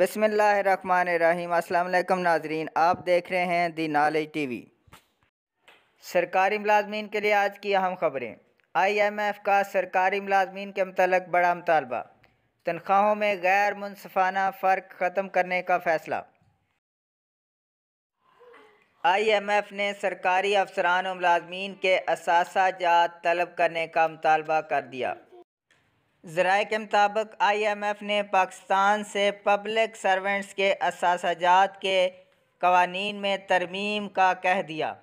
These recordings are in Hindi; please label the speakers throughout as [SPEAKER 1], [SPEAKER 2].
[SPEAKER 1] बसमीम अल्लाम नाजरीन आप देख रहे हैं दी नॉलेज टी वी सरकारी मुलाजमीन के लिए आज की अहम खबरें आई एम एफ़ का सरकारी मुलाजमीन के मतलब बड़ा मुतालबा तनख्वाहों में गैर मुनफाना फ़र्क ख़त्म करने का फ़ैसला आई एम एफ़ ने सरकारी अफसरान और मुलाजमीन के असासा जात तलब करने का मुतालबा कर दिया ज़राए के मुताबिक आई एम एफ़ ने पाकिस्तान से पब्लिक सर्वेंट्स के असाजात के कवानीन में तरमीम का कह दिया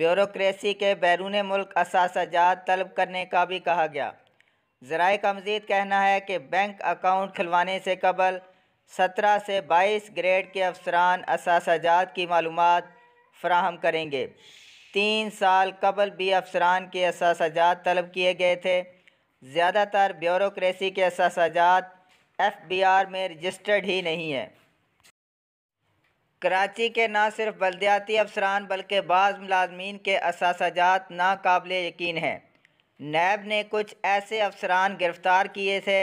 [SPEAKER 1] ब्यूरोसी के बैरून मुल्क असाजात तलब करने का भी कहा गया ज़राए का मज़ीद कहना है कि बैंक अकाउंट खुलवाने से कबल सत्रह से बाईस ग्रेड के अफसरान असाजात की मालूम फ्राहम करेंगे तीन साल कबल भी अफसरान के असाजात तलब किए गए थे ज़्यादातर ब्यूरोसी के बी एफबीआर में रजिस्टर्ड ही नहीं हैं कराची के ना सिर्फ बलदियाती अफसरान बल्कि बाज़ मुलाजमीन के असाजात नाकबिल यकीन हैं नैब ने कुछ ऐसे अफसरान गिरफ़्तार किए थे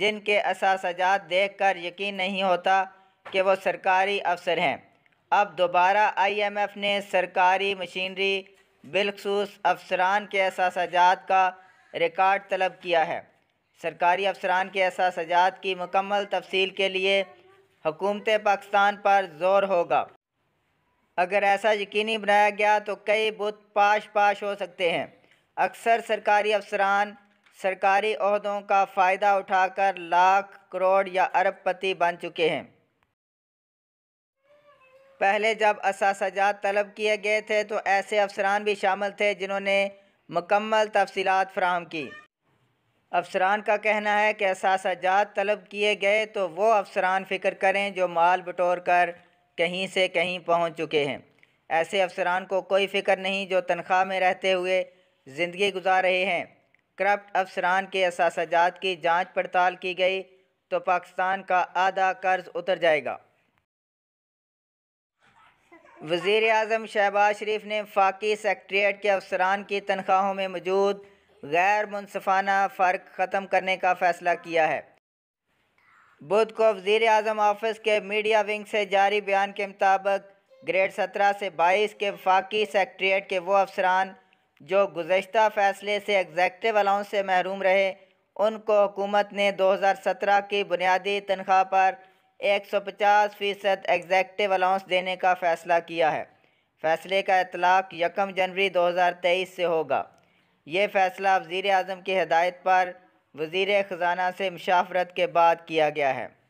[SPEAKER 1] जिनके असाजात देख कर यकीन नहीं होता कि वो सरकारी अफसर हैं अब दोबारा आई एम एफ़ ने सरकारी मशीनरी बिलखसूस अफसरान के असाजात का रिकॉर्ड तलब किया है सरकारी अफसरान के एहसासजात की मुकम्मल तफसील के लिए हुकूमत पाकिस्तान पर जोर होगा अगर ऐसा यकीनी बनाया गया तो कई बुत पाश पाश हो सकते हैं अक्सर सरकारी अफसरान सरकारी अहदों का फ़ायदा उठाकर लाख करोड़ या अरबपति बन चुके हैं पहले जब असासजात तलब किए गए थे तो ऐसे अफसरान भी शामिल थे जिन्होंने मकम्मल तफसीत फ्राहम की अफसरान का कहना है कि असाजात तलब किए गए तो वो अफसरान फ़िक्र करें जो माल बटोर कर कहीं से कहीं पहुँच चुके हैं ऐसे अफसरान को कोई फ़िक्र नहीं जो तनख्वाह में रहते हुए ज़िंदगी गुजार रहे हैं करप्ट अफसरान के असाजात की जाँच पड़ताल की गई तो पाकिस्तान का आधा कर्ज उतर जाएगा वजीर अजम शहबाज शरीफ ने फाकी सेक्रट्रिएट के अफसरान की तनख्वाहों में मौजूद गैर मुनफाना फ़र्क ख़त्म करने का फ़ैसला किया है बुध को वजीर अजम ऑफिस के मीडिया विंग से जारी बयान के मुताबिक ग्रेड सत्रह से बाईस के फाकी सेक्रट्रिएट के वो अफसरान जो गुज्त फ़ैसले से एग्जैक्टिव अलाउंस से महरूम रहे उनको हुकूमत ने दो हज़ार सत्रह की बुनियादी तनख्वाह पर 150 फ़ीसद एग्जैक्टिव अलाउंस देने का फ़ैसला किया है फैसले का इतलाक़ यकम जनवरी 2023 से होगा ये फ़ैसला वज़ी अजम की हदायत पर वज़ी ख़जाना से मुशावरत के बाद किया गया है